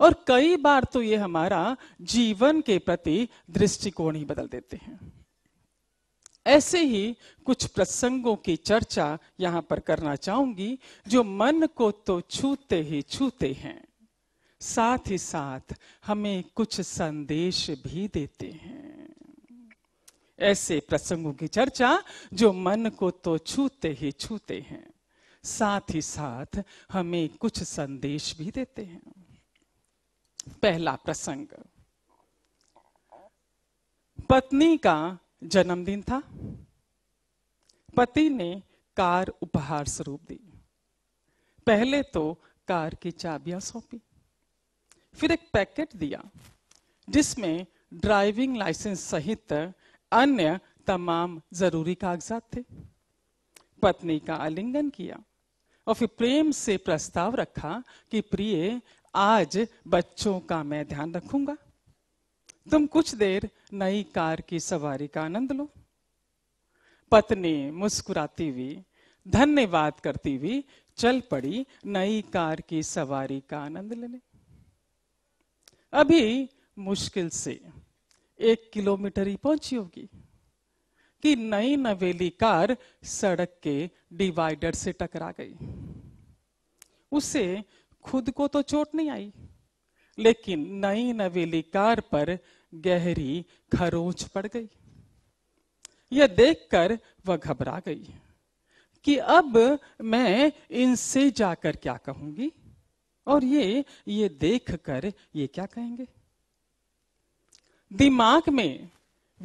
और कई बार तो ये हमारा जीवन के प्रति दृष्टिकोण ही बदल देते हैं ऐसे ही कुछ प्रसंगों की चर्चा यहां पर करना चाहूंगी जो मन को तो छूते ही छूते हैं साथ ही साथ हमें कुछ संदेश भी देते हैं ऐसे प्रसंगों की चर्चा जो मन को तो छूते ही छूते हैं साथ ही साथ हमें कुछ संदेश भी देते हैं पहला प्रसंग पत्नी का जन्मदिन था पति ने कार उपहार स्वरूप दी पहले तो कार की चाबियां सौंपी फिर एक पैकेट दिया जिसमें ड्राइविंग लाइसेंस सहित अन्य तमाम जरूरी कागजात थे पत्नी का आलिंगन किया और फिर प्रेम से प्रस्ताव रखा कि प्रिय आज बच्चों का मैं ध्यान रखूंगा तुम कुछ देर नई कार की सवारी का आनंद लो पत्नी मुस्कुराती हुई धन्यवाद करती हुई चल पड़ी नई कार की सवारी का आनंद लेने अभी मुश्किल से एक किलोमीटर ही पहुंची होगी कि नई नवेली कार सड़क के डिवाइडर से टकरा गई उसे खुद को तो चोट नहीं आई लेकिन नई नवेली कार पर गहरी खरोच पड़ गई यह देखकर वह घबरा गई कि अब मैं इनसे जाकर क्या कहूंगी और ये ये देखकर ये क्या कहेंगे दिमाग में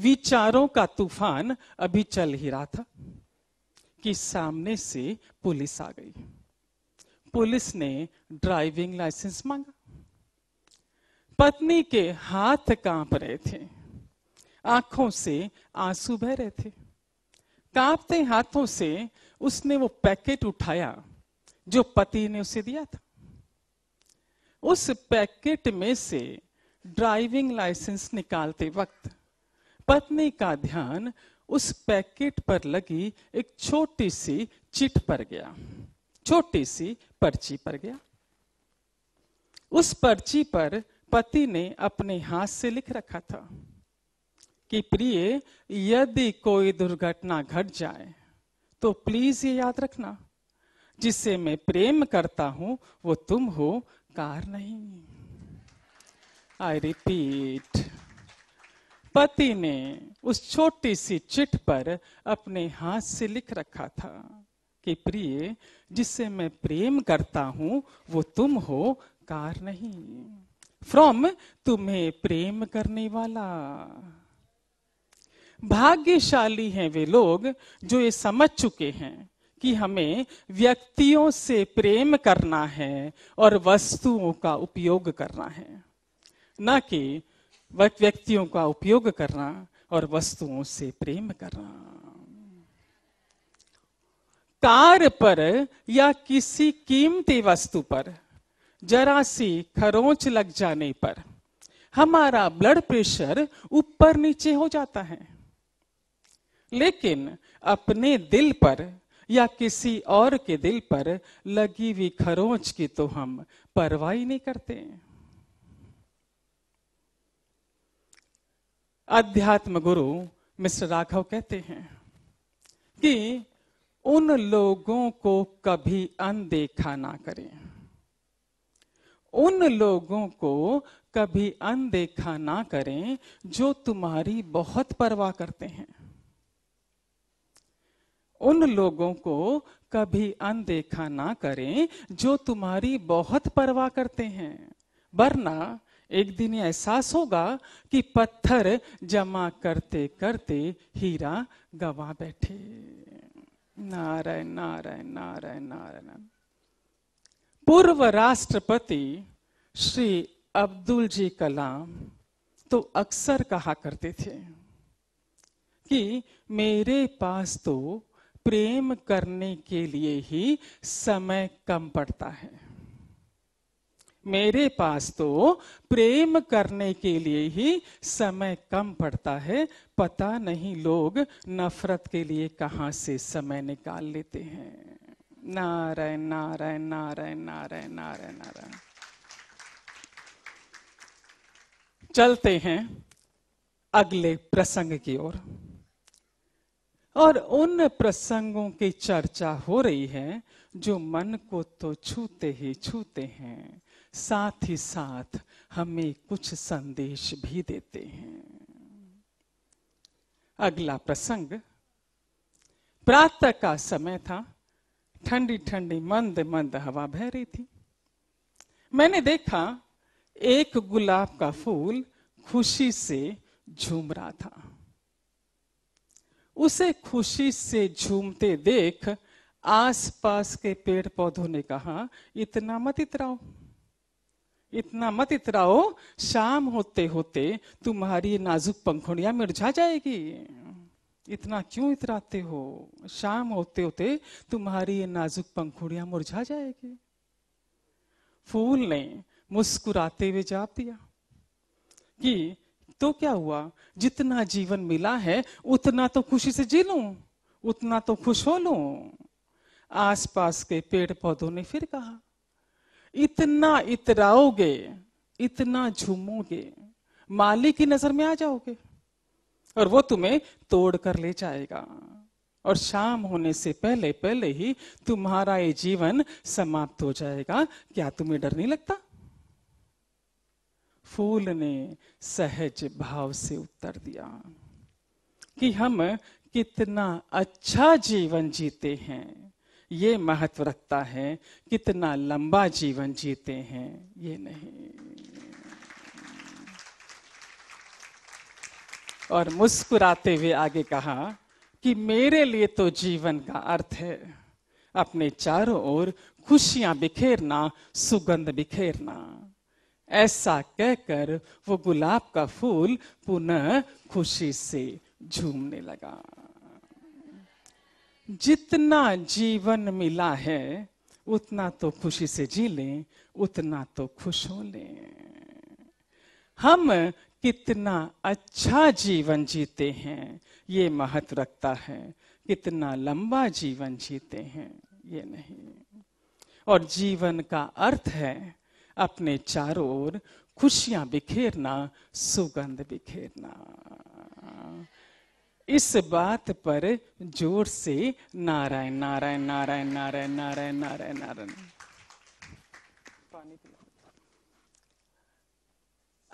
विचारों का तूफान अभी चल ही रहा था कि सामने से पुलिस आ गई पुलिस ने ड्राइविंग लाइसेंस मांगा पत्नी के हाथ कांप रहे थे आंखों से आंसू बह रहे थे कांपते हाथों से उसने वो पैकेट उठाया जो पति ने उसे दिया था उस पैकेट में से ड्राइविंग लाइसेंस निकालते वक्त पत्नी का ध्यान उस पैकेट पर लगी एक छोटी सी चिट पर गया छोटी सी पर्ची पर गया उस पर्ची पर पति ने अपने हाथ से लिख रखा था कि प्रिय यदि कोई दुर्घटना घट जाए तो प्लीज ये याद रखना जिससे मैं प्रेम करता हूं वो तुम हो कार नहीं आई रिपीट पति ने उस छोटी सी चिट पर अपने हाथ से लिख रखा था कि प्रिय जिससे मैं प्रेम करता हूं वो तुम हो कार नहीं फ्रॉम तुम्हें प्रेम करने वाला भाग्यशाली हैं वे लोग जो ये समझ चुके हैं कि हमें व्यक्तियों से प्रेम करना है और वस्तुओं का उपयोग करना है न कि व्यक्तियों का उपयोग करना और वस्तुओं से प्रेम करना कार पर या किसी कीमती वस्तु पर जरा सी खरोंच लग जाने पर हमारा ब्लड प्रेशर ऊपर नीचे हो जाता है लेकिन अपने दिल पर या किसी और के दिल पर लगी हुई खरोंच की तो हम परवाही नहीं करते अध्यात्म गुरु मिस्टर राघव कहते हैं कि उन लोगों को कभी अनदेखा ना करें उन लोगों को कभी अनदेखा ना करें जो तुम्हारी बहुत परवाह करते हैं उन लोगों को कभी अनदेखा ना करें जो तुम्हारी बहुत परवाह करते हैं वरना एक दिन एहसास होगा कि पत्थर जमा करते करते हीरा गवा बैठे नारायण नारायण नारायण नारायण पूर्व राष्ट्रपति श्री अब्दुल जी कलाम तो अक्सर कहा करते थे कि मेरे पास तो प्रेम करने के लिए ही समय कम पड़ता है मेरे पास तो प्रेम करने के लिए ही समय कम पड़ता है पता नहीं लोग नफरत के लिए कहाँ से समय निकाल लेते हैं नारायण नारायण नारायण नारायण नारायण नारायण चलते हैं अगले प्रसंग की ओर और उन प्रसंगों की चर्चा हो रही है जो मन को तो छूते ही छूते हैं साथ ही साथ हमें कुछ संदेश भी देते हैं अगला प्रसंग प्रातः का समय था ठंडी ठंडी मंद मंद हवा बह रही थी मैंने देखा एक गुलाब का फूल खुशी से झूम रहा था उसे खुशी से झूमते देख आसपास के पेड़ पौधों ने कहा इतना मत इतराओ इतना मत इतराओ शाम होते होते तुम्हारी नाजुक पंखुड़िया मिर्झा जाएगी इतना क्यों इतराते हो शाम होते होते तुम्हारी ये नाजुक पंखुड़िया मुरझा जाएगी फूल ने मुस्कुराते हुए जाप दिया कि तो क्या हुआ जितना जीवन मिला है उतना तो खुशी से जी लू उतना तो खुश हो लू आसपास के पेड़ पौधों ने फिर कहा इतना इतराओगे इतना झूमोगे मालिक की नजर में आ जाओगे और वो तुम्हें तोड़ कर ले जाएगा और शाम होने से पहले पहले ही तुम्हारा ये जीवन समाप्त हो जाएगा क्या तुम्हें डर नहीं लगता फूल ने सहज भाव से उत्तर दिया कि हम कितना अच्छा जीवन जीते हैं ये महत्व रखता है कितना लंबा जीवन जीते हैं ये नहीं और मुस्कुराते हुए आगे कहा कि मेरे लिए तो जीवन का अर्थ है अपने चारों ओर खुशियां बिखेरना सुगंध बिखेरना ऐसा कहकर वो गुलाब का फूल पुनः खुशी से झूमने लगा जितना जीवन मिला है उतना तो खुशी से जी लें उतना तो खुश हो लें हम कितना अच्छा जीवन जीते हैं ये महत्व रखता है कितना लंबा जीवन जीते हैं ये नहीं और जीवन का अर्थ है अपने चारों ओर खुशियां बिखेरना सुगंध बिखेरना इस बात पर जोर से नारायण नारायण नारायण नारायण नारायण नारायण नारायण पानी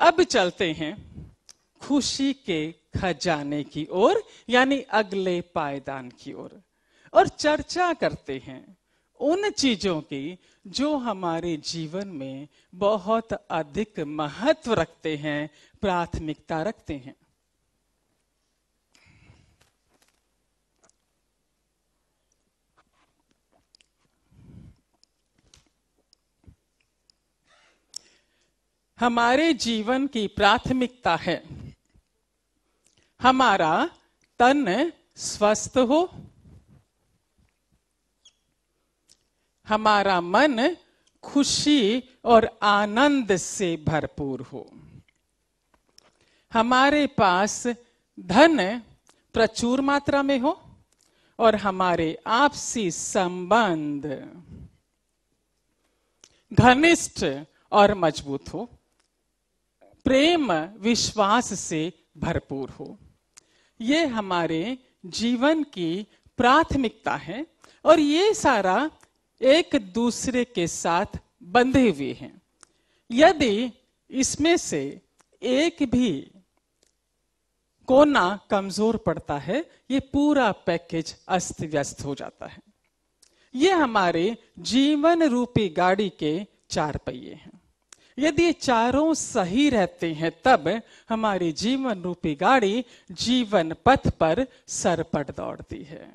अब चलते हैं खुशी के खजाने की ओर यानी अगले पायदान की ओर और चर्चा करते हैं उन चीजों की जो हमारे जीवन में बहुत अधिक महत्व रखते हैं प्राथमिकता रखते हैं हमारे जीवन की प्राथमिकता है हमारा तन स्वस्थ हो हमारा मन खुशी और आनंद से भरपूर हो हमारे पास धन प्रचुर मात्रा में हो और हमारे आपसी संबंध घनिष्ठ और मजबूत हो प्रेम विश्वास से भरपूर हो ये हमारे जीवन की प्राथमिकता है और ये सारा एक दूसरे के साथ बंधे हुए हैं यदि इसमें से एक भी कोना कमजोर पड़ता है ये पूरा पैकेज अस्त व्यस्त हो जाता है ये हमारे जीवन रूपी गाड़ी के चार पहिए हैं यदि चारों सही रहते हैं तब हमारे जीवन रूपी गाड़ी जीवन पथ पर सरपट दौड़ती है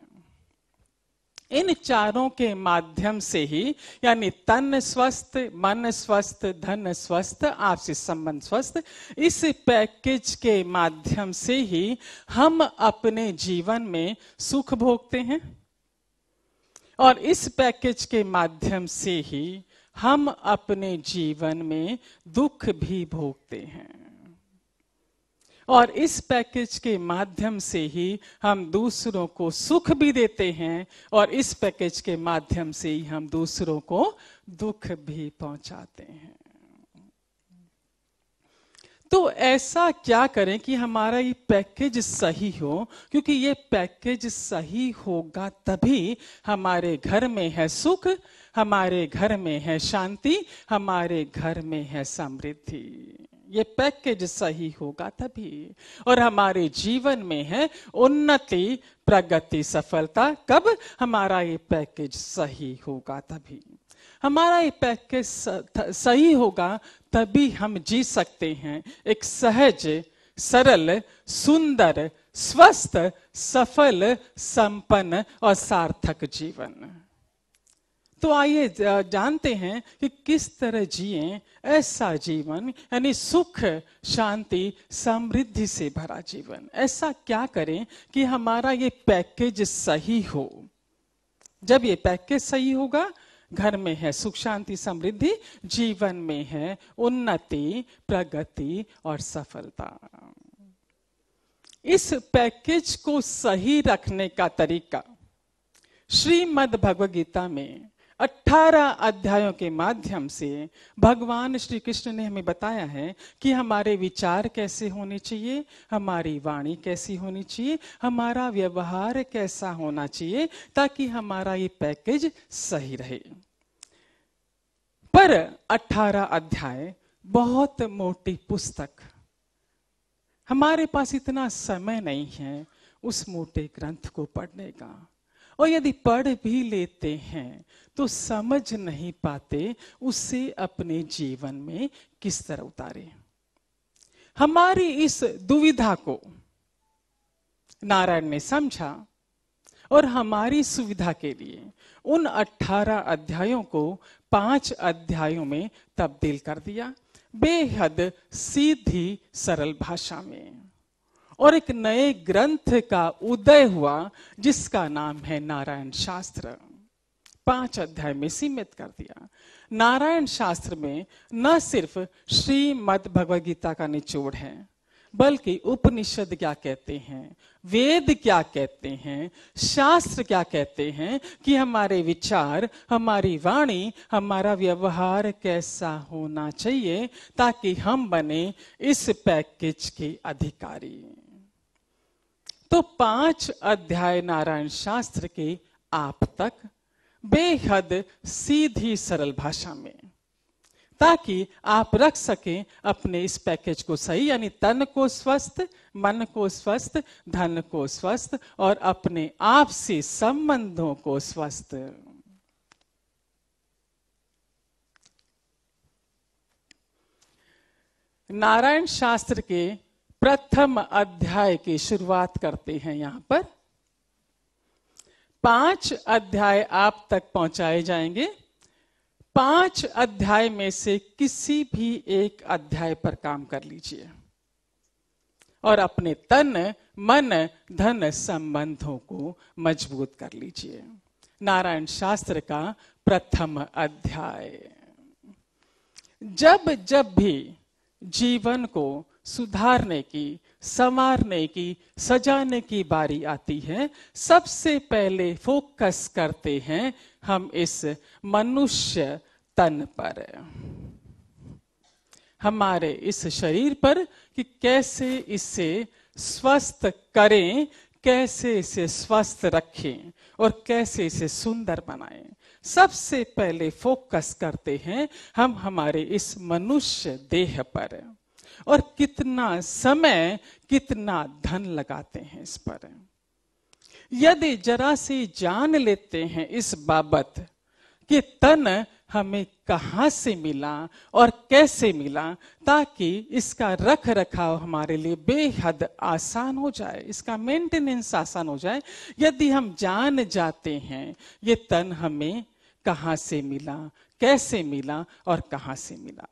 इन चारों के माध्यम से ही यानी तन स्वस्थ मन स्वस्थ धन स्वस्थ आपसी संबंध स्वस्थ इस पैकेज के माध्यम से ही हम अपने जीवन में सुख भोगते हैं और इस पैकेज के माध्यम से ही हम अपने जीवन में दुख भी भोगते हैं और इस पैकेज के माध्यम से ही हम दूसरों को सुख भी देते हैं और इस पैकेज के माध्यम से ही हम दूसरों को दुख भी पहुंचाते हैं तो ऐसा क्या करें कि हमारा ये पैकेज सही हो क्योंकि ये पैकेज सही होगा तभी हमारे घर में है सुख हमारे घर में है शांति हमारे घर में है समृद्धि ये पैकेज सही होगा तभी और हमारे जीवन में है उन्नति प्रगति सफलता कब हमारा ये पैकेज सही होगा तभी हमारा ये पैकेज सही होगा तभी हम जी सकते हैं एक सहज सरल सुंदर स्वस्थ सफल संपन्न और सार्थक जीवन तो आइए जानते हैं कि किस तरह जिए ऐसा जीवन यानी सुख शांति समृद्धि से भरा जीवन ऐसा क्या करें कि हमारा ये पैकेज सही हो जब ये पैकेज सही होगा घर में है सुख शांति समृद्धि जीवन में है उन्नति प्रगति और सफलता इस पैकेज को सही रखने का तरीका श्रीमद् भगवद गीता में अट्ठारह अध्यायों के माध्यम से भगवान श्री कृष्ण ने हमें बताया है कि हमारे विचार कैसे होने चाहिए हमारी वाणी कैसी होनी चाहिए हमारा व्यवहार कैसा होना चाहिए ताकि हमारा ये पैकेज सही रहे पर अठारह अध्याय बहुत मोटी पुस्तक हमारे पास इतना समय नहीं है उस मोटे ग्रंथ को पढ़ने का और यदि पढ़ भी लेते हैं तो समझ नहीं पाते उसे अपने जीवन में किस तरह उतारे हमारी इस दुविधा को नारायण ने समझा और हमारी सुविधा के लिए उन 18 अध्यायों को पांच अध्यायों में तब्दील कर दिया बेहद सीधी सरल भाषा में और एक नए ग्रंथ का उदय हुआ जिसका नाम है नारायण शास्त्र पांच अध्याय में सीमित कर दिया नारायण शास्त्र में न सिर्फ श्रीमद गीता का निचोड़ है बल्कि उपनिषद क्या कहते हैं वेद क्या कहते हैं शास्त्र क्या कहते हैं कि हमारे विचार हमारी वाणी हमारा व्यवहार कैसा होना चाहिए ताकि हम बने इस पैकेज के अधिकारी तो पांच अध्याय नारायण शास्त्र के आप तक बेहद सीधी सरल भाषा में ताकि आप रख सकें अपने इस पैकेज को सही यानी तन को स्वस्थ मन को स्वस्थ धन को स्वस्थ और अपने आपसी संबंधों को स्वस्थ नारायण शास्त्र के प्रथम अध्याय की शुरुआत करते हैं यहां पर पांच अध्याय आप तक पहुंचाए जाएंगे पांच अध्याय में से किसी भी एक अध्याय पर काम कर लीजिए और अपने तन मन धन संबंधों को मजबूत कर लीजिए नारायण शास्त्र का प्रथम अध्याय जब जब भी जीवन को सुधारने की संवारने की सजाने की बारी आती है सबसे पहले फोकस करते हैं हम इस मनुष्य तन पर हमारे इस शरीर पर कि कैसे इसे स्वस्थ करें कैसे इसे स्वस्थ रखें और कैसे इसे सुंदर बनाएं सबसे पहले फोकस करते हैं हम हमारे इस मनुष्य देह पर और कितना समय कितना धन लगाते हैं इस पर यदि जरा से जान लेते हैं इस बाबत कि तन हमें कहां से मिला और कैसे मिला ताकि इसका रख रखाव हमारे लिए बेहद आसान हो जाए इसका मेंटेनेंस आसान हो जाए यदि हम जान जाते हैं ये तन हमें कहां से मिला कैसे मिला और कहां से मिला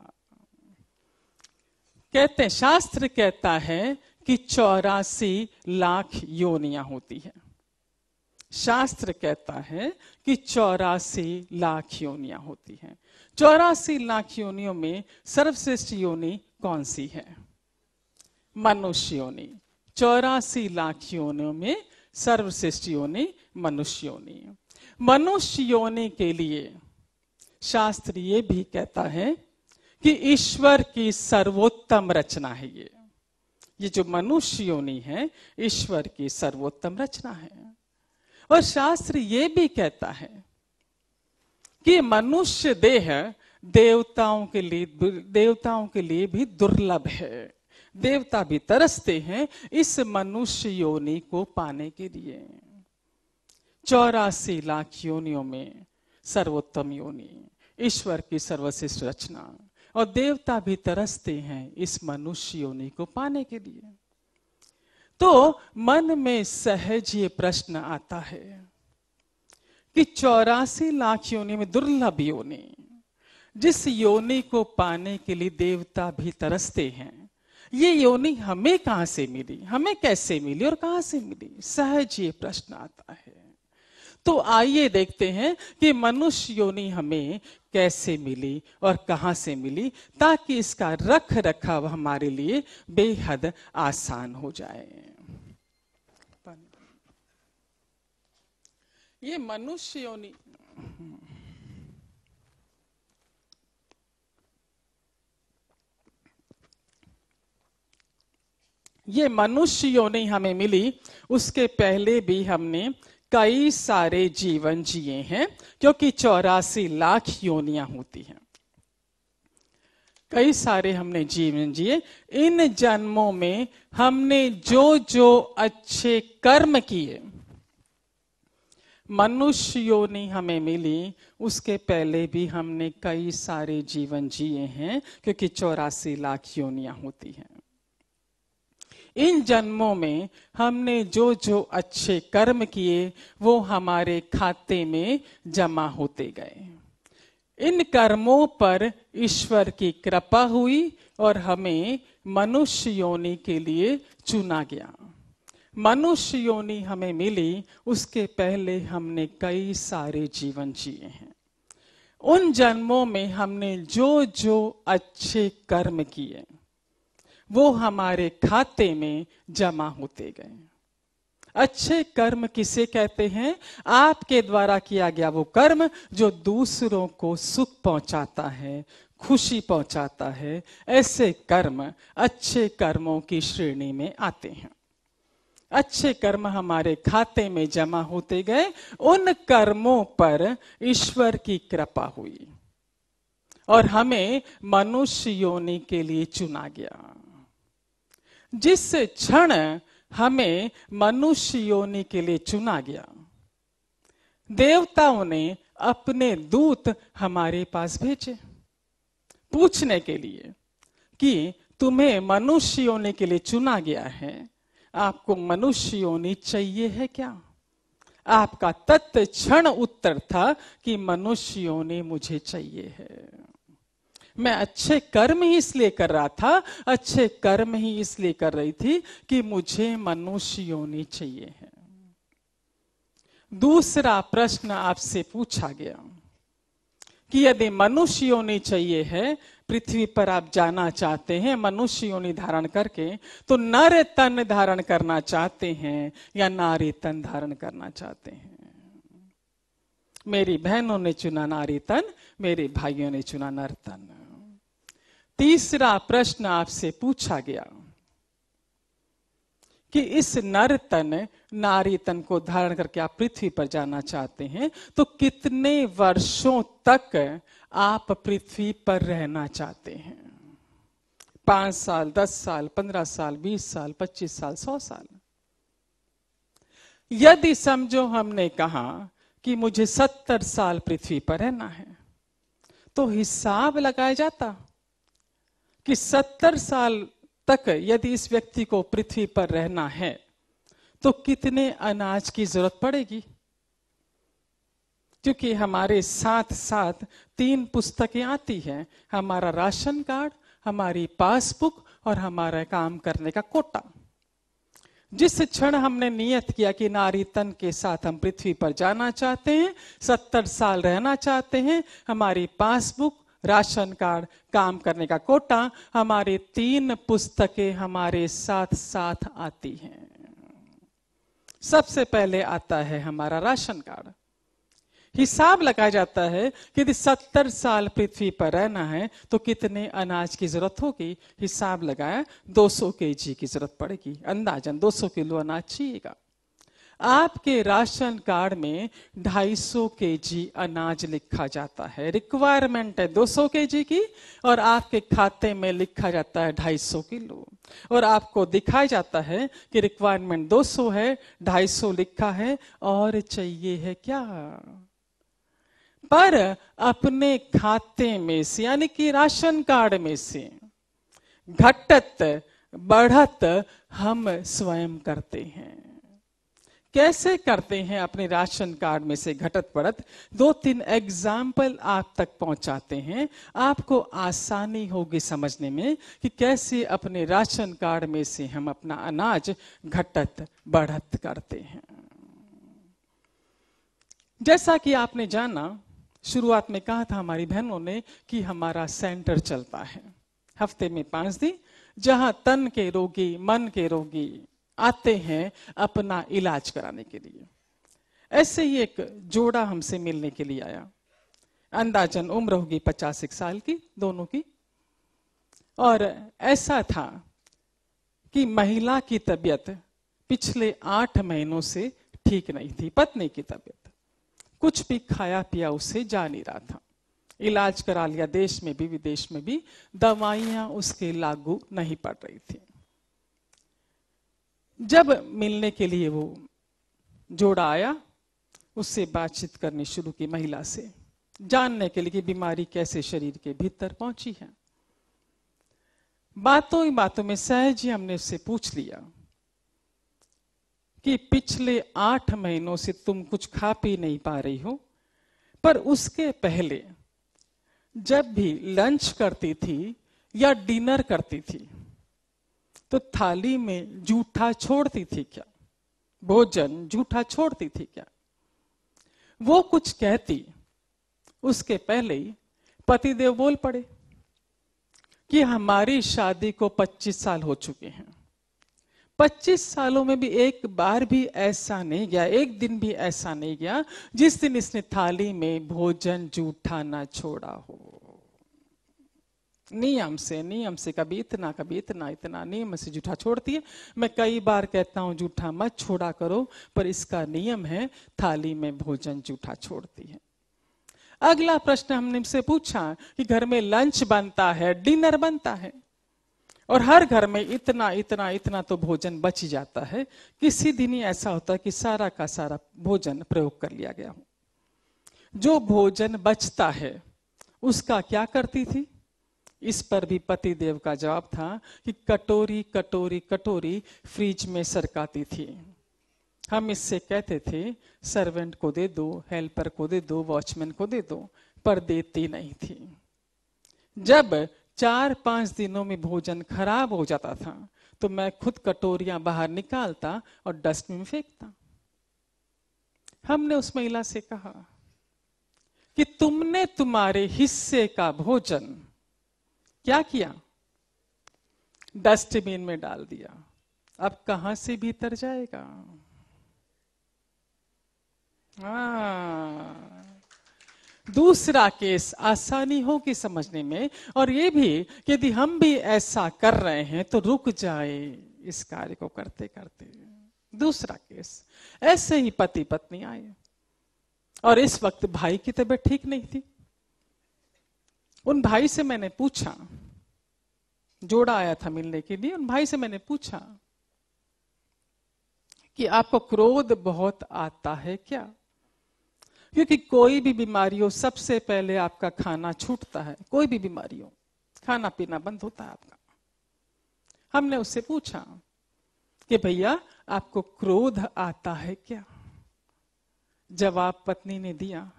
कहते शास्त्र कहता है कि चौरासी लाख योनियां होती है शास्त्र कहता है कि चौरासी लाख योनियां होती हैं चौरासी लाख योनियों में सर्वश्रेष्ठ योनि कौन सी है मनुष्य योनि चौरासी लाख योनियों में सर्वश्रेष्ठ योनि मनुष्य योनि मनुष्य योनि के लिए शास्त्र ये भी कहता है कि ईश्वर की सर्वोत्तम रचना है ये ये जो मनुष्य योनि है ईश्वर की सर्वोत्तम रचना है और शास्त्र ये भी कहता है कि मनुष्य देह देवताओं के लिए देवताओं के लिए भी दुर्लभ है देवता भी तरसते हैं इस मनुष्य योनि को पाने के लिए चौरासी लाख योनियों में सर्वोत्तम योनि ईश्वर की सर्वश्रेष्ठ रचना और देवता भी तरसते हैं इस मनुष्य योनि को पाने के लिए तो मन में सहज ये प्रश्न आता है कि चौरासी लाख योनि में दुर्लभ योनि जिस योनि को पाने के लिए देवता भी तरसते हैं ये योनि हमें कहां से मिली हमें कैसे मिली और कहां से मिली सहज ये प्रश्न आता है तो आइए देखते हैं कि मनुष्य योनि हमें कैसे मिली और कहां से मिली ताकि इसका रख रखाव हमारे लिए बेहद आसान हो जाए ये मनुष्य योनि ये मनुष्य योनि हमें मिली उसके पहले भी हमने कई सारे जीवन जिए हैं क्योंकि चौरासी लाख योनियां होती हैं कई सारे हमने जीवन जिए इन जन्मों में हमने जो जो अच्छे कर्म किए मनुष्य योनि हमें मिली उसके पहले भी हमने कई सारे जीवन जिए हैं क्योंकि चौरासी लाख योनियां होती हैं इन जन्मों में हमने जो जो अच्छे कर्म किए वो हमारे खाते में जमा होते गए इन कर्मों पर ईश्वर की कृपा हुई और हमें मनुष्य योनि के लिए चुना गया मनुष्य योनि हमें मिली उसके पहले हमने कई सारे जीवन जिए हैं उन जन्मों में हमने जो जो अच्छे कर्म किए वो हमारे खाते में जमा होते गए अच्छे कर्म किसे कहते हैं आपके द्वारा किया गया वो कर्म जो दूसरों को सुख पहुंचाता है खुशी पहुंचाता है ऐसे कर्म अच्छे कर्मों की श्रेणी में आते हैं अच्छे कर्म हमारे खाते में जमा होते गए उन कर्मों पर ईश्वर की कृपा हुई और हमें मनुष्य योनि के लिए चुना गया जिस क्षण हमें मनुष्य योनि के लिए चुना गया देवताओं ने अपने दूत हमारे पास भेजे पूछने के लिए कि तुम्हें मनुष्य योनि के लिए चुना गया है आपको मनुष्य योनि चाहिए है क्या आपका तत्क्षण उत्तर था कि मनुष्य योनि मुझे चाहिए है मैं अच्छे कर्म ही इसलिए कर रहा था अच्छे कर्म ही इसलिए कर रही थी कि मुझे मनुष्य योनि चाहिए है दूसरा प्रश्न आपसे पूछा गया कि यदि मनुष्य योनि चाहिए है पृथ्वी पर आप जाना चाहते हैं मनुष्य योनि धारण करके तो नर तन धारण करना चाहते हैं या नारी तन धारण करना चाहते हैं मेरी बहनों ने चुना नारी तन मेरे भाइयों ने चुना नर तन तीसरा प्रश्न आपसे पूछा गया कि इस नर तन नारी तन को धारण करके आप पृथ्वी पर जाना चाहते हैं तो कितने वर्षों तक आप पृथ्वी पर रहना चाहते हैं पांच साल दस साल पंद्रह साल बीस साल पच्चीस साल सौ साल यदि समझो हमने कहा कि मुझे सत्तर साल पृथ्वी पर रहना है तो हिसाब लगाया जाता कि सत्तर साल तक यदि इस व्यक्ति को पृथ्वी पर रहना है तो कितने अनाज की जरूरत पड़ेगी क्योंकि हमारे साथ साथ तीन पुस्तकें आती हैं हमारा राशन कार्ड हमारी पासबुक और हमारा काम करने का कोटा जिस क्षण हमने नियत किया कि नारी तन के साथ हम पृथ्वी पर जाना चाहते हैं सत्तर साल रहना चाहते हैं हमारी पासबुक राशन कार्ड काम करने का कोटा हमारे तीन पुस्तकें हमारे साथ साथ आती हैं सबसे पहले आता है हमारा राशन कार्ड हिसाब लगाया जाता है कि यदि सत्तर साल पृथ्वी पर रहना है तो कितने अनाज की जरूरत होगी हिसाब लगाया 200 जी की जरूरत पड़ेगी अंदाजन 200 किलो अनाज चाहिएगा आपके राशन कार्ड में 250 केजी अनाज लिखा जाता है रिक्वायरमेंट है 200 केजी की और आपके खाते में लिखा जाता है 250 किलो और आपको दिखाया जाता है कि रिक्वायरमेंट 200 है 250 लिखा है और चाहिए है क्या पर अपने खाते में से यानी कि राशन कार्ड में से घटत बढ़त हम स्वयं करते हैं कैसे करते हैं अपने राशन कार्ड में से घटत बढ़त दो तीन एग्जाम्पल आप तक पहुंचाते हैं आपको आसानी होगी समझने में कि कैसे अपने राशन कार्ड में से हम अपना अनाज घटत बढ़त करते हैं जैसा कि आपने जाना शुरुआत में कहा था हमारी बहनों ने कि हमारा सेंटर चलता है हफ्ते में पांच दिन जहां तन के रोगी मन के रोगी आते हैं अपना इलाज कराने के लिए ऐसे ही एक जोड़ा हमसे मिलने के लिए आया अंदाजन उम्र होगी पचास एक साल की दोनों की और ऐसा था कि महिला की तबीयत पिछले आठ महीनों से ठीक नहीं थी पत्नी की तबीयत कुछ भी खाया पिया उसे जा नहीं रहा था इलाज करा लिया देश में भी विदेश में भी दवाइयां उसके लागू नहीं पड़ रही थी जब मिलने के लिए वो जोड़ा आया उससे बातचीत करनी शुरू की महिला से जानने के लिए कि बीमारी कैसे शरीर के भीतर पहुंची है बातों ही बातों में सहज ही हमने उससे पूछ लिया कि पिछले आठ महीनों से तुम कुछ खा पी नहीं पा रही हो पर उसके पहले जब भी लंच करती थी या डिनर करती थी तो थाली में जूठा छोड़ती थी क्या भोजन जूठा छोड़ती थी क्या वो कुछ कहती उसके पहले ही पतिदेव बोल पड़े कि हमारी शादी को 25 साल हो चुके हैं 25 सालों में भी एक बार भी ऐसा नहीं गया एक दिन भी ऐसा नहीं गया जिस दिन इसने थाली में भोजन जूठा ना छोड़ा हो नियम से नियम से कभी इतना कभी इतना इतना नियम से जूठा छोड़ती है मैं कई बार कहता हूँ जूठा मत छोड़ा करो पर इसका नियम है थाली में भोजन जूठा छोड़ती है अगला प्रश्न हमने से पूछा कि घर में लंच बनता है डिनर बनता है और हर घर में इतना इतना इतना तो भोजन बच जाता है किसी दिन ही ऐसा होता है कि सारा का सारा भोजन प्रयोग कर लिया गया हो जो भोजन बचता है उसका क्या करती थी इस पर भी पति देव का जवाब था कि कटोरी कटोरी कटोरी फ्रिज में सरकाती थी हम इससे कहते थे सर्वेंट को दे दो हेल्पर को दे दो वॉचमैन को दे दो पर देती नहीं थी जब चार पांच दिनों में भोजन खराब हो जाता था तो मैं खुद कटोरियां बाहर निकालता और डस्टबिन में फेंकता हमने उस महिला से कहा कि तुमने तुम्हारे हिस्से का भोजन क्या किया डस्टबिन में डाल दिया अब कहां से भीतर जाएगा हाँ दूसरा केस आसानी होगी समझने में और ये भी कि यदि हम भी ऐसा कर रहे हैं तो रुक जाए इस कार्य को करते करते दूसरा केस ऐसे ही पति पत्नी आए और इस वक्त भाई की तबीयत ठीक नहीं थी उन भाई से मैंने पूछा जोड़ा आया था मिलने के लिए उन भाई से मैंने पूछा कि आपको क्रोध बहुत आता है क्या क्योंकि कोई भी बीमारी हो सबसे पहले आपका खाना छूटता है कोई भी बीमारी हो खाना पीना बंद होता है आपका हमने उससे पूछा कि भैया आपको क्रोध आता है क्या जवाब पत्नी ने दिया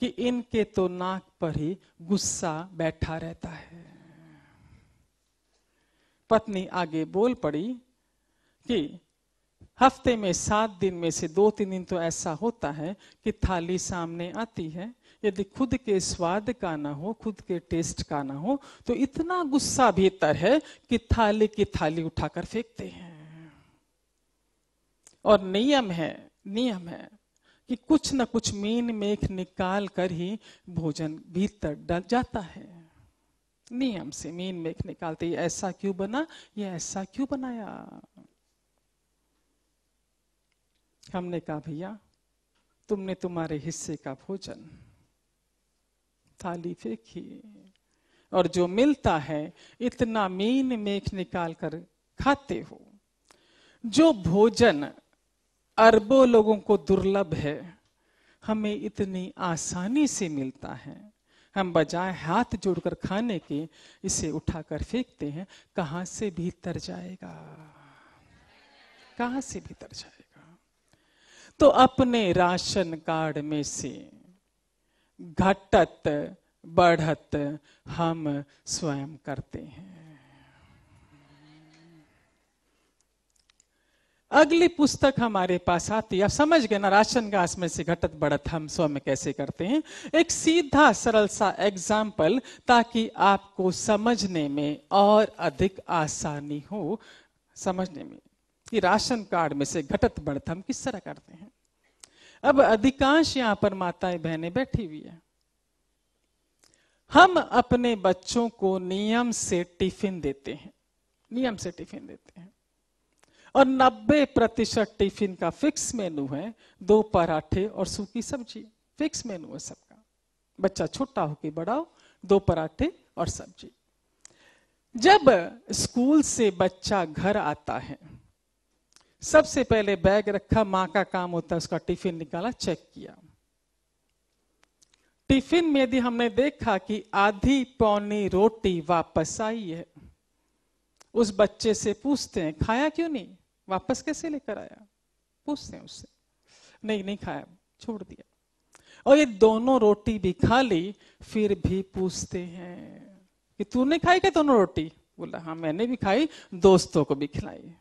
कि इनके तो नाक पर ही गुस्सा बैठा रहता है पत्नी आगे बोल पड़ी कि हफ्ते में सात दिन में से दो तीन दिन तो ऐसा होता है कि थाली सामने आती है यदि खुद के स्वाद का ना हो खुद के टेस्ट का ना हो तो इतना गुस्सा भीतर है कि थाली की थाली उठाकर फेंकते हैं और नियम है नियम है कि कुछ ना कुछ मीन मेख निकाल कर ही भोजन भीतर डल जाता है नियम से मीन मेख निकालते ये ऐसा क्यों बना ये ऐसा क्यों बनाया हमने कहा भैया तुमने तुम्हारे हिस्से का भोजन थाली फेंकी और जो मिलता है इतना मीन मेख निकाल कर खाते हो जो भोजन अरबों लोगों को दुर्लभ है हमें इतनी आसानी से मिलता है हम बजाय हाथ जोड़कर खाने के इसे उठाकर फेंकते हैं कहां से भीतर जाएगा कहां से भीतर जाएगा तो अपने राशन कार्ड में से घटत बढ़त हम स्वयं करते हैं अगली पुस्तक हमारे पास आती है समझ गए ना राशन घास में से घटत बढ़त हम स्व में कैसे करते हैं एक सीधा सरल सा एग्जाम्पल ताकि आपको समझने में और अधिक आसानी हो समझने में कि राशन कार्ड में से घटत बढ़त हम किस तरह करते हैं अब अधिकांश यहां पर माताएं बहनें बैठी हुई है हम अपने बच्चों को नियम से टिफिन देते हैं नियम से टिफिन देते हैं और 90 प्रतिशत टिफिन का फिक्स मेनू है दो पराठे और सूखी सब्जी फिक्स मेनू है सबका बच्चा छोटा होके बड़ा हो दो पराठे और सब्जी जब स्कूल से बच्चा घर आता है सबसे पहले बैग रखा मां का काम होता है उसका टिफिन निकाला चेक किया टिफिन में यदि हमने देखा कि आधी पौनी रोटी वापस आई है उस बच्चे से पूछते हैं खाया क्यों नहीं वापस कैसे लेकर आया पूछते हैं उससे नहीं नहीं खाया छोड़ दिया और ये दोनों रोटी भी खा ली फिर भी पूछते हैं कि तूने खाई क्या दोनों रोटी बोला हाँ मैंने भी खाई दोस्तों को भी खिलाई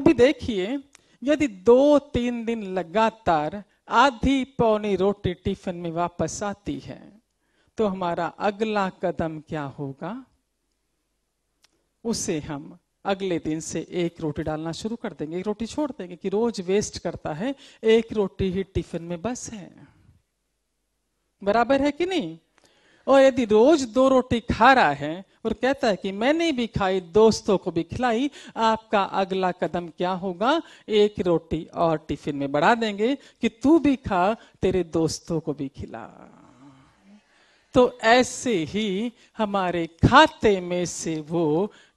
अभी देखिए यदि दो तीन दिन लगातार आधी पौनी रोटी टिफिन में वापस आती है तो हमारा अगला कदम क्या होगा उसे हम अगले दिन से एक रोटी डालना शुरू कर देंगे एक रोटी छोड़ देंगे कि रोज वेस्ट करता है एक रोटी ही टिफिन में बस है बराबर है कि नहीं और यदि रोज दो रोटी खा रहा है और कहता है कि मैंने भी खाई दोस्तों को भी खिलाई आपका अगला कदम क्या होगा एक रोटी और टिफिन में बढ़ा देंगे कि तू भी खा तेरे दोस्तों को भी खिला तो ऐसे ही हमारे खाते में से वो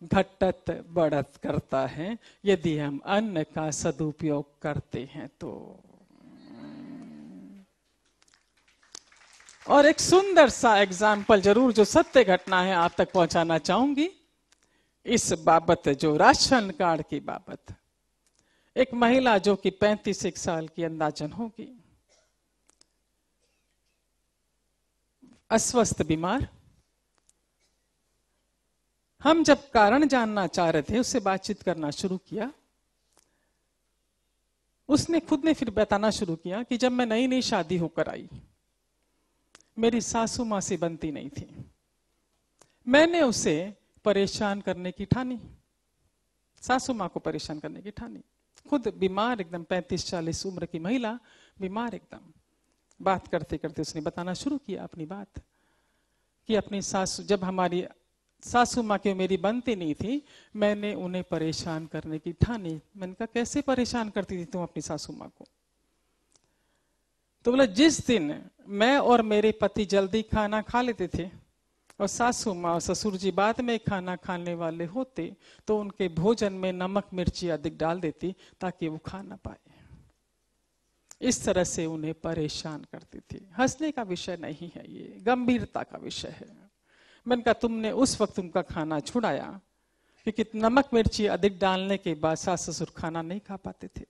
घटत बढ़त करता है यदि हम अन्न का सदुपयोग करते हैं तो और एक सुंदर सा एग्जाम्पल जरूर जो सत्य घटना है आप तक पहुंचाना चाहूंगी इस बाबत जो राशन कार्ड की बाबत एक महिला जो कि पैंतीस एक साल की अंदाजन होगी अस्वस्थ बीमार हम जब कारण जानना चाह रहे थे उससे बातचीत करना शुरू किया उसने खुद ने फिर बताना शुरू किया कि जब मैं नई नई शादी होकर आई मेरी सासू मां से बनती नहीं थी मैंने उसे परेशान करने की ठानी सासू मां को परेशान करने की ठानी खुद बीमार एकदम पैंतीस चालीस उम्र की महिला बीमार एकदम बात करते करते उसने बताना शुरू किया अपनी बात कि अपनी सासू जब हमारी सासू माँ की मेरी बनती नहीं थी मैंने उन्हें परेशान करने की ठानी मैंने कहा कैसे परेशान करती थी तुम अपनी सासू माँ को तो बोला जिस दिन मैं और मेरे पति जल्दी खाना खा लेते थे और सासू माँ और ससुर जी बाद में खाना खाने वाले होते तो उनके भोजन में नमक मिर्ची अधिक डाल देती ताकि वो खा ना पाए इस तरह से उन्हें परेशान करती थी हंसने का विषय नहीं है ये गंभीरता का विषय है मैंने कहा तुमने उस वक्त उनका खाना छुड़ाया क्योंकि नमक मिर्ची अधिक डालने के बाद सास ससुर खाना नहीं खा पाते थे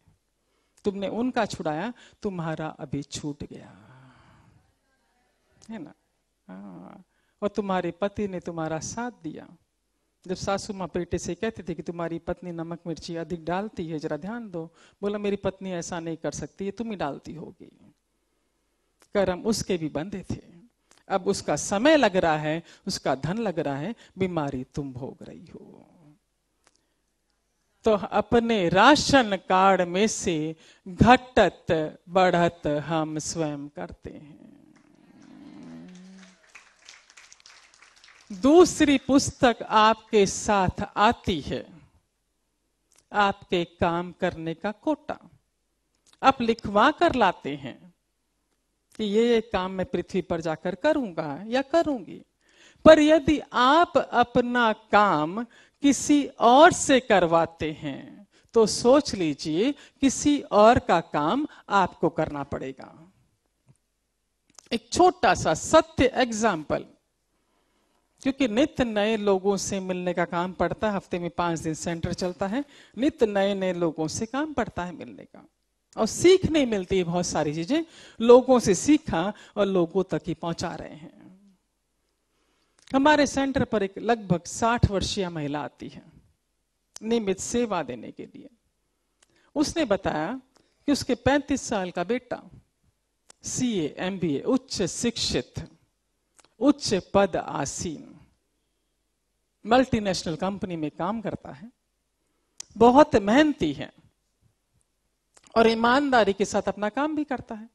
तुमने उनका छुड़ाया तुम्हारा अभी छूट गया है ना हाँ। और तुम्हारे पति ने तुम्हारा साथ दिया जब सासू माँ बेटे से कहती थी कि तुम्हारी पत्नी नमक मिर्ची अधिक डालती है जरा ध्यान दो बोला मेरी पत्नी ऐसा नहीं कर सकती है तुम ही डालती होगी कर्म उसके भी बंधे थे अब उसका समय लग रहा है उसका धन लग रहा है बीमारी तुम भोग रही हो तो अपने राशन कार्ड में से घटत बढ़त हम स्वयं करते हैं दूसरी पुस्तक आपके साथ आती है आपके काम करने का कोटा आप लिखवा कर लाते हैं कि ये ये काम मैं पृथ्वी पर जाकर करूंगा या करूंगी पर यदि आप अपना काम किसी और से करवाते हैं तो सोच लीजिए किसी और का काम आपको करना पड़ेगा एक छोटा सा सत्य एग्जाम्पल क्योंकि नित्य नए लोगों से मिलने का काम पड़ता है हफ्ते में पांच दिन सेंटर चलता है नित्य नए नए लोगों से काम पड़ता है मिलने का और सीख नहीं मिलती है बहुत सारी चीजें लोगों से सीखा और लोगों तक ही पहुंचा रहे हैं हमारे सेंटर पर एक लगभग साठ वर्षीय महिला आती है नियमित सेवा देने के लिए उसने बताया कि उसके 35 साल का बेटा सीए, एमबीए उच्च शिक्षित उच्च पद आसीन मल्टीनेशनल कंपनी में काम करता है बहुत मेहनती है और ईमानदारी के साथ अपना काम भी करता है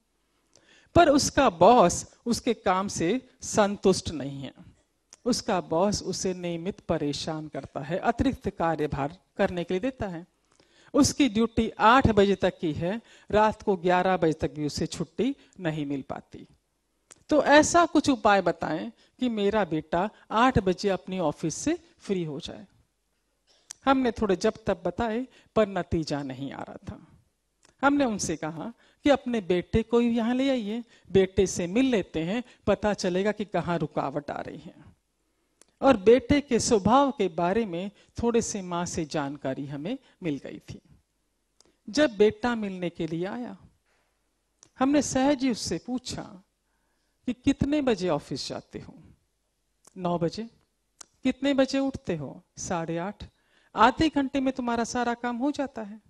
पर उसका बॉस उसके काम से संतुष्ट नहीं है उसका बॉस उसे नियमित परेशान करता है अतिरिक्त कार्यभार करने के लिए देता है उसकी ड्यूटी आठ बजे तक की है रात को ग्यारह बजे तक भी उसे छुट्टी नहीं मिल पाती तो ऐसा कुछ उपाय बताएं कि मेरा बेटा आठ बजे अपनी ऑफिस से फ्री हो जाए हमने थोड़े जब तब बताए पर नतीजा नहीं आ रहा था हमने उनसे कहा कि अपने बेटे को यहां ले आइए बेटे से मिल लेते हैं पता चलेगा कि कहाँ रुकावट आ रही है और बेटे के स्वभाव के बारे में थोड़े से माँ से जानकारी हमें मिल गई थी जब बेटा मिलने के लिए आया हमने सहज ही उससे पूछा कि कितने बजे ऑफिस जाते हो नौ बजे कितने बजे उठते हो साढ़े आठ आधे घंटे में तुम्हारा सारा काम हो जाता है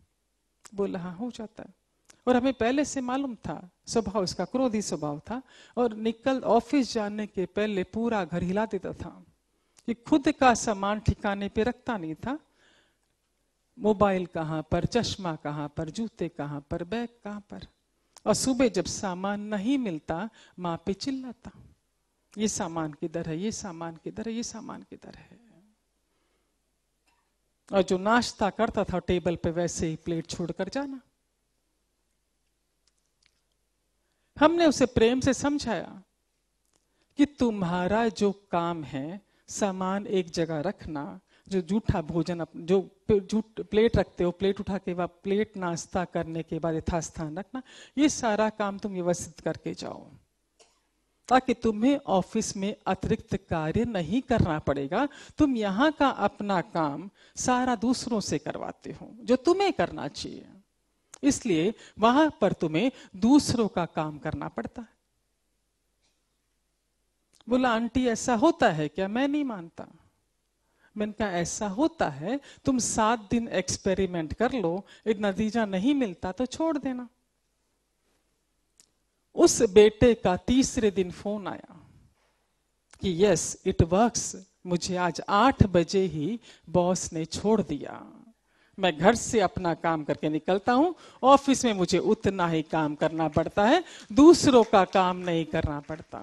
बोला हाँ हो जाता है और हमें पहले से मालूम था स्वभाव इसका क्रोधी स्वभाव था और निकल ऑफिस जाने के पहले पूरा घर हिला देता था कि खुद का सामान ठिकाने पे रखता नहीं था मोबाइल कहाँ पर चश्मा कहाँ पर जूते कहाँ पर बैग कहाँ पर और सुबह जब सामान नहीं मिलता माँ पे चिल्लाता ये सामान किधर है ये सामान किधर है ये सामान किधर है और जो नाश्ता करता था टेबल पे वैसे ही प्लेट छोड़कर जाना हमने उसे प्रेम से समझाया कि तुम्हारा जो काम है सामान एक जगह रखना जो जूठा भोजन जो जूठ प्लेट रखते हो प्लेट उठा के बाद प्लेट नाश्ता करने के बाद यथास्थान रखना ये सारा काम तुम व्यवस्थित करके जाओ ताकि तुम्हें ऑफिस में अतिरिक्त कार्य नहीं करना पड़ेगा तुम यहाँ का अपना काम सारा दूसरों से करवाते हो जो तुम्हें करना चाहिए इसलिए वहां पर तुम्हें दूसरों का काम करना पड़ता है बोला आंटी ऐसा होता है क्या मैं नहीं मानता मैंने कहा ऐसा होता है तुम सात दिन एक्सपेरिमेंट कर लो यदि नतीजा नहीं मिलता तो छोड़ देना उस बेटे का तीसरे दिन फोन आया कि यस इट वर्क्स मुझे आज आठ बजे ही बॉस ने छोड़ दिया मैं घर से अपना काम करके निकलता हूं ऑफिस में मुझे उतना ही काम करना पड़ता है दूसरों का काम नहीं करना पड़ता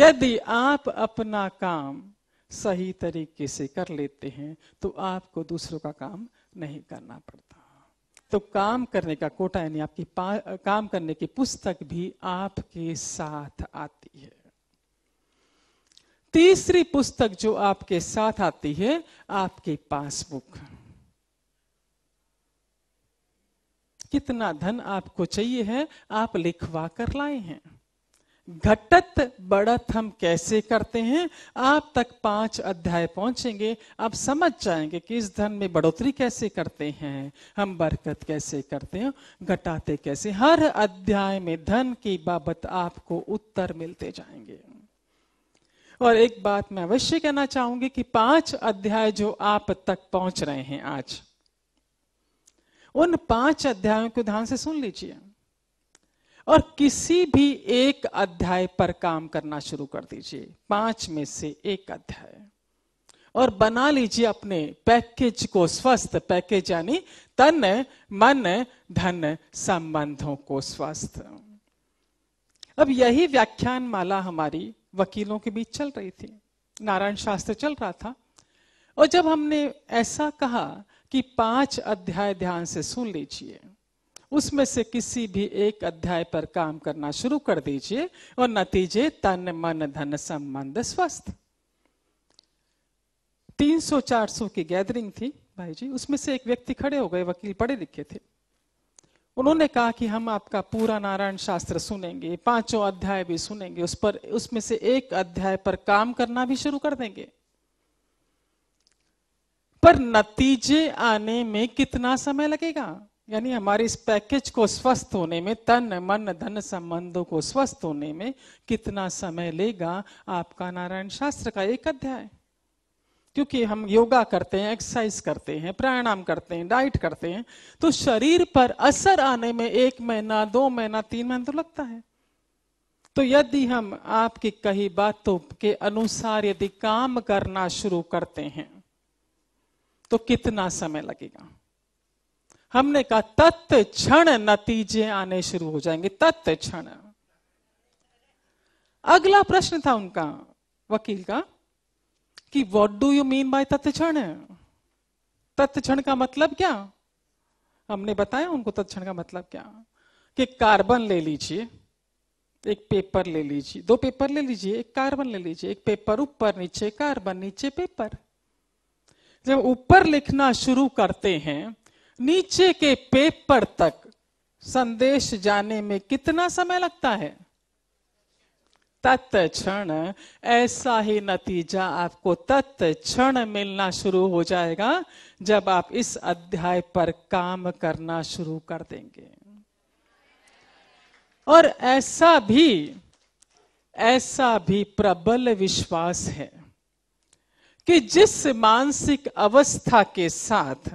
यदि आप अपना काम सही तरीके से कर लेते हैं तो आपको दूसरों का काम नहीं करना पड़ता तो काम करने का कोटा यानी आपकी काम करने की पुस्तक भी आपके साथ आती है तीसरी पुस्तक जो आपके साथ आती है आपकी पासबुक कितना धन आपको चाहिए है आप लिखवा कर लाए हैं घटत बढ़त हम कैसे करते हैं आप तक पांच अध्याय पहुंचेंगे आप समझ जाएंगे कि इस धन में बढ़ोतरी कैसे करते हैं हम बरकत कैसे करते हैं घटाते कैसे हर अध्याय में धन की बाबत आपको उत्तर मिलते जाएंगे और एक बात मैं अवश्य कहना चाहूंगी कि पांच अध्याय जो आप तक पहुंच रहे हैं आज उन पांच अध्यायों को ध्यान से सुन लीजिए और किसी भी एक अध्याय पर काम करना शुरू कर दीजिए पांच में से एक अध्याय और बना लीजिए अपने पैकेज को स्वस्थ पैकेज यानी तन मन धन संबंधों को स्वस्थ अब यही व्याख्यान माला हमारी वकीलों के बीच चल रही थी नारायण शास्त्र चल रहा था और जब हमने ऐसा कहा कि पांच अध्याय ध्यान से सुन लीजिए उसमें से किसी भी एक अध्याय पर काम करना शुरू कर दीजिए और नतीजे तन मन धन संबंध स्वस्थ 300-400 की गैदरिंग थी भाई जी उसमें से एक व्यक्ति खड़े हो गए वकील पढ़े लिखे थे उन्होंने कहा कि हम आपका पूरा नारायण शास्त्र सुनेंगे पांचों अध्याय भी सुनेंगे उस पर उसमें से एक अध्याय पर काम करना भी शुरू कर देंगे पर नतीजे आने में कितना समय लगेगा यानी हमारे इस पैकेज को स्वस्थ होने में तन मन धन संबंधों को स्वस्थ होने में कितना समय लेगा आपका नारायण शास्त्र का एक अध्याय क्योंकि हम योगा करते हैं एक्सरसाइज करते हैं प्राणायाम करते हैं डाइट करते हैं तो शरीर पर असर आने में एक महीना दो महीना तीन महीना तो लगता है तो यदि हम आपकी कही बातों के अनुसार यदि काम करना शुरू करते हैं तो कितना समय लगेगा हमने कहा तत् क्षण नतीजे आने शुरू हो जाएंगे तत् क्षण अगला प्रश्न था उनका वकील का कि what do you mean by तत् तत् क्षण का मतलब क्या हमने बताया उनको तत् क्षण का मतलब क्या कि कार्बन ले लीजिए एक पेपर ले लीजिए दो पेपर ले लीजिए एक कार्बन ले लीजिए एक पेपर ऊपर नीचे कार्बन नीचे पेपर जब ऊपर लिखना शुरू करते हैं नीचे के पेपर तक संदेश जाने में कितना समय लगता है तत् क्षण ऐसा ही नतीजा आपको तत् क्षण मिलना शुरू हो जाएगा जब आप इस अध्याय पर काम करना शुरू कर देंगे और ऐसा भी ऐसा भी प्रबल विश्वास है कि जिस मानसिक अवस्था के साथ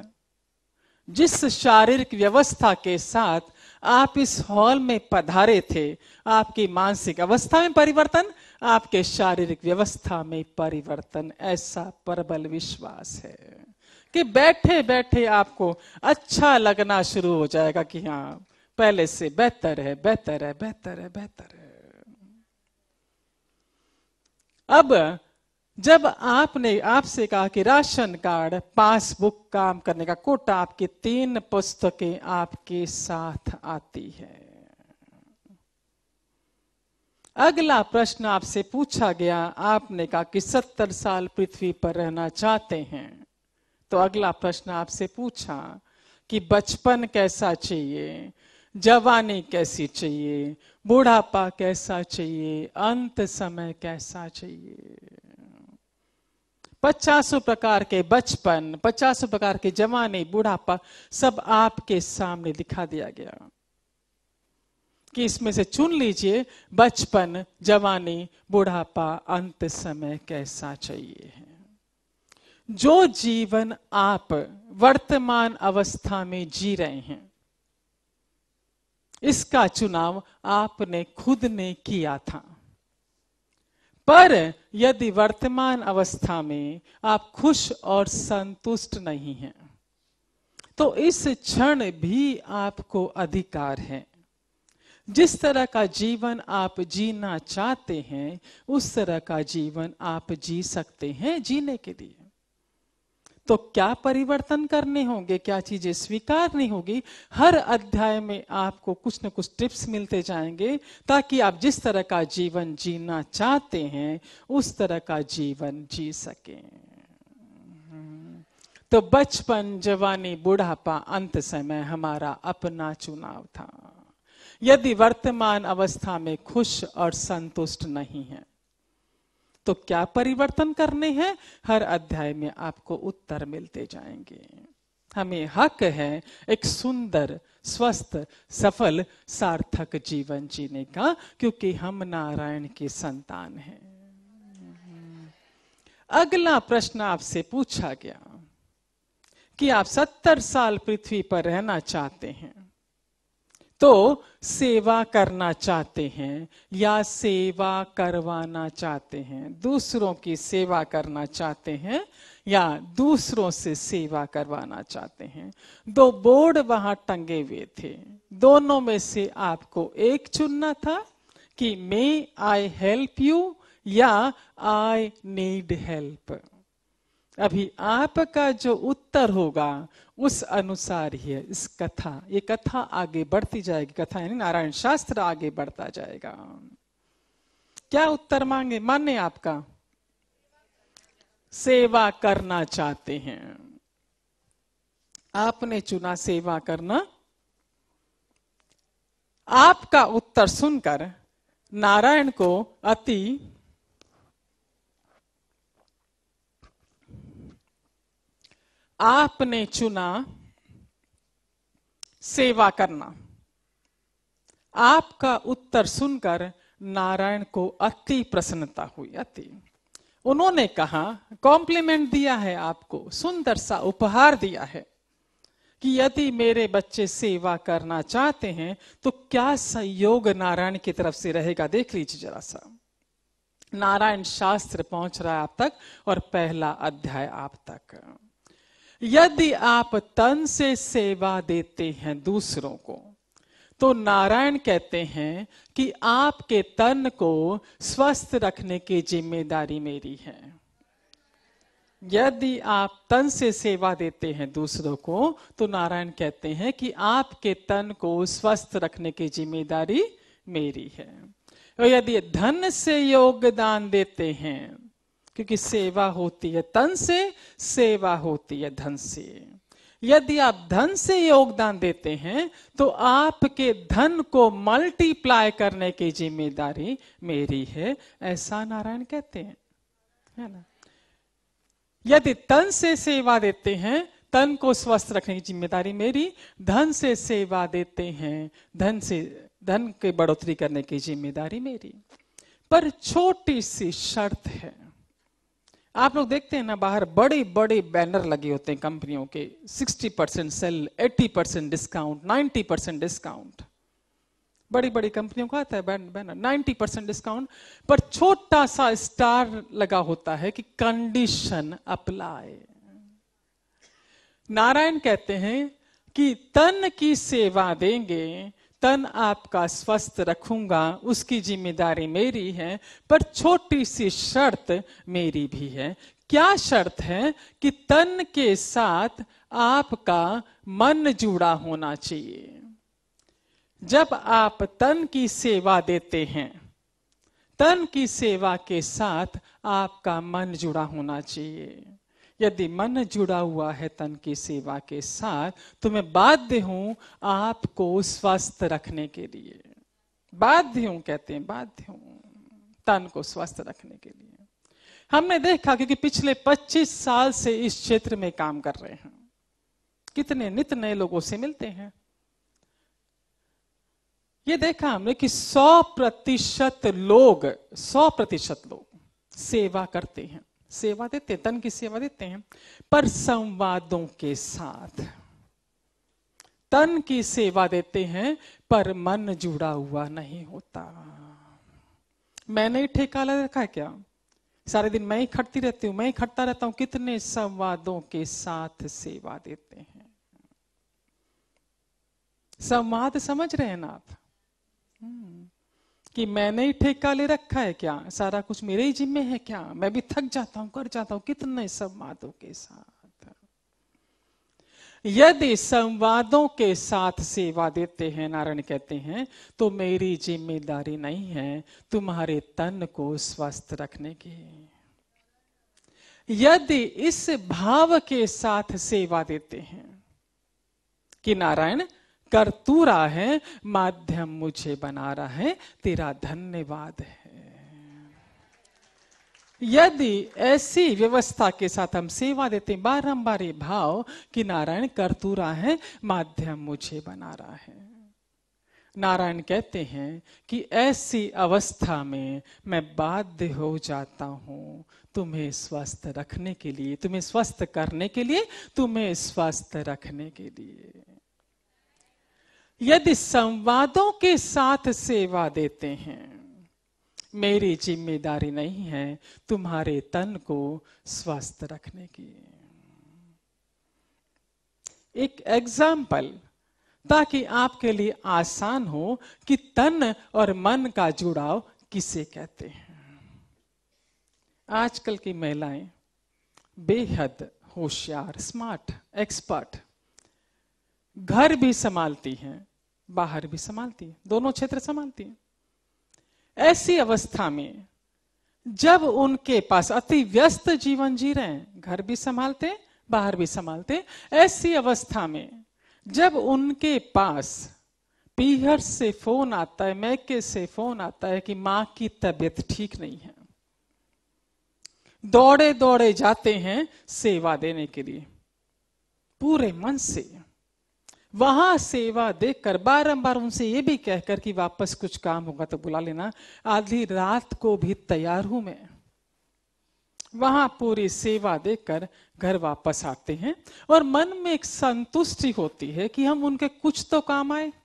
जिस शारीरिक व्यवस्था के साथ आप इस हॉल में पधारे थे आपकी मानसिक अवस्था में परिवर्तन आपके शारीरिक व्यवस्था में परिवर्तन ऐसा प्रबल विश्वास है कि बैठे बैठे आपको अच्छा लगना शुरू हो जाएगा कि हाँ पहले से बेहतर है बेहतर है बेहतर है बेहतर है अब जब आपने आपसे कहा कि राशन कार्ड पासबुक काम करने का कोटा आपकी तीन पुस्तकें आपके साथ आती है अगला प्रश्न आपसे पूछा गया आपने कहा कि सत्तर साल पृथ्वी पर रहना चाहते हैं तो अगला प्रश्न आपसे पूछा कि बचपन कैसा चाहिए जवानी कैसी चाहिए बुढ़ापा कैसा चाहिए अंत समय कैसा चाहिए पचासों प्रकार के बचपन पचासों प्रकार के जवानी बुढ़ापा सब आपके सामने दिखा दिया गया कि इसमें से चुन लीजिए बचपन जवानी बुढ़ापा अंत समय कैसा चाहिए है जो जीवन आप वर्तमान अवस्था में जी रहे हैं इसका चुनाव आपने खुद ने किया था पर यदि वर्तमान अवस्था में आप खुश और संतुष्ट नहीं हैं तो इस क्षण भी आपको अधिकार है जिस तरह का जीवन आप जीना चाहते हैं उस तरह का जीवन आप जी सकते हैं जीने के लिए तो क्या परिवर्तन करने होंगे क्या चीजें स्वीकारनी होगी हर अध्याय में आपको कुछ न कुछ टिप्स मिलते जाएंगे ताकि आप जिस तरह का जीवन जीना चाहते हैं उस तरह का जीवन जी सकें तो बचपन जवानी बुढ़ापा अंत समय हमारा अपना चुनाव था यदि वर्तमान अवस्था में खुश और संतुष्ट नहीं है तो क्या परिवर्तन करने हैं हर अध्याय में आपको उत्तर मिलते जाएंगे हमें हक है एक सुंदर स्वस्थ सफल सार्थक जीवन जीने का क्योंकि हम नारायण के संतान हैं अगला प्रश्न आपसे पूछा गया कि आप सत्तर साल पृथ्वी पर रहना चाहते हैं तो सेवा करना चाहते हैं या सेवा करवाना चाहते हैं दूसरों की सेवा करना चाहते हैं या दूसरों से सेवा करवाना चाहते हैं दो बोर्ड वहां टंगे हुए थे दोनों में से आपको एक चुनना था कि मे आई हेल्प यू या आई नीड हेल्प अभी आपका जो उत्तर होगा उस अनुसार ही है इस कथा ये कथा आगे बढ़ती जाएगी कथा यानी नारायण शास्त्र आगे बढ़ता जाएगा क्या उत्तर मांगे माने आपका सेवा करना चाहते हैं आपने चुना सेवा करना आपका उत्तर सुनकर नारायण को अति आपने चुना सेवा करना आपका उत्तर सुनकर नारायण को अति प्रसन्नता हुई अति उन्होंने कहा कॉम्प्लीमेंट दिया है आपको सुंदर सा उपहार दिया है कि यदि मेरे बच्चे सेवा करना चाहते हैं तो क्या सहयोग नारायण की तरफ से रहेगा देख लीजिए जरा सा नारायण शास्त्र पहुंच रहा है आप तक और पहला अध्याय आप तक यदि आप तन से सेवा देते हैं दूसरों को तो नारायण कहते हैं कि आपके तन को स्वस्थ रखने की जिम्मेदारी मेरी है यदि आप तन से सेवा देते हैं दूसरों को तो नारायण कहते हैं कि आपके तन को स्वस्थ रखने की जिम्मेदारी मेरी है और यदि धन से योगदान देते हैं क्योंकि सेवा होती है तन से सेवा होती है धन से यदि आप धन से योगदान देते हैं तो आपके धन को मल्टीप्लाई करने की जिम्मेदारी मेरी है ऐसा नारायण कहते हैं है ना यदि तन से सेवा देते हैं तन को स्वस्थ रखने की जिम्मेदारी मेरी धन से सेवा देते हैं धन से धन की बढ़ोतरी करने की जिम्मेदारी मेरी पर छोटी सी शर्त है आप लोग देखते हैं ना बाहर बड़े बड़े बैनर लगे होते हैं कंपनियों के 60 percent sale 80 percent discount 90 percent discount बड़ी बड़ी कंपनियों का आता है बैनर 90 परसेंट डिस्काउंट पर छोटा सा स्टार लगा होता है कि कंडीशन अप्लाई नारायण कहते हैं कि तन की सेवा देंगे तन आपका स्वस्थ रखूंगा उसकी जिम्मेदारी मेरी है पर छोटी सी शर्त मेरी भी है क्या शर्त है कि तन के साथ आपका मन जुड़ा होना चाहिए जब आप तन की सेवा देते हैं तन की सेवा के साथ आपका मन जुड़ा होना चाहिए यदि मन जुड़ा हुआ है तन की सेवा के साथ तो मैं बाध्य हूं आपको स्वस्थ रखने के लिए बाध्य हूं कहते हैं बाध्य हूं तन को स्वस्थ रखने के लिए हमने देखा क्योंकि पिछले 25 साल से इस क्षेत्र में काम कर रहे हैं कितने नित नए लोगों से मिलते हैं ये देखा हमने कि 100 प्रतिशत लोग 100 प्रतिशत लोग सेवा करते हैं सेवा देते तन की सेवा देते हैं पर संवादों के साथ तन की सेवा देते हैं पर मन जुड़ा हुआ नहीं होता मैंने ही ठेका लगा रखा है क्या सारे दिन मैं ही खटती रहती हूं मैं ही खटता रहता हूं कितने संवादों के साथ सेवा देते हैं संवाद समझ रहे हैं ना आप हम्म। कि मैंने ही ठेका ले रखा है क्या सारा कुछ मेरे ही जिम्मे है क्या मैं भी थक जाता हूं कर जाता हूं कितने संवादों के साथ यदि संवादों के साथ सेवा देते हैं नारायण कहते हैं तो मेरी जिम्मेदारी नहीं है तुम्हारे तन को स्वस्थ रखने की यदि इस भाव के साथ सेवा देते हैं कि नारायण कर तू रहा है माध्यम मुझे बना रहा है तेरा धन्यवाद है यदि ऐसी व्यवस्था के साथ हम सेवा देते बारंबार ये भाव कि नारायण कर तू रहा है माध्यम मुझे बना रहा है नारायण कहते हैं कि ऐसी अवस्था में मैं बाध्य हो जाता हूं तुम्हें स्वस्थ रखने के लिए तुम्हें स्वस्थ करने के लिए तुम्हें स्वस्थ रखने के लिए यदि संवादों के साथ सेवा देते हैं मेरी जिम्मेदारी नहीं है तुम्हारे तन को स्वस्थ रखने की एक एग्जाम्पल ताकि आपके लिए आसान हो कि तन और मन का जुड़ाव किसे कहते हैं आजकल की महिलाएं बेहद होशियार स्मार्ट एक्सपर्ट घर भी संभालती हैं बाहर भी संभालती है दोनों क्षेत्र संभालती है ऐसी अवस्था में जब उनके पास अति व्यस्त जीवन जी रहे हैं घर भी संभालते बाहर भी संभालते ऐसी अवस्था में जब उनके पास पीहर से फोन आता है मैके से फोन आता है कि मां की तबीयत ठीक नहीं है दौड़े दौड़े जाते हैं सेवा देने के लिए पूरे मन से वहां सेवा देखकर बारंबार उनसे ये भी कहकर कि वापस कुछ काम होगा तो बुला लेना आधी रात को भी तैयार हूं मैं वहां पूरी सेवा देकर घर वापस आते हैं और मन में एक संतुष्टि होती है कि हम उनके कुछ तो काम आए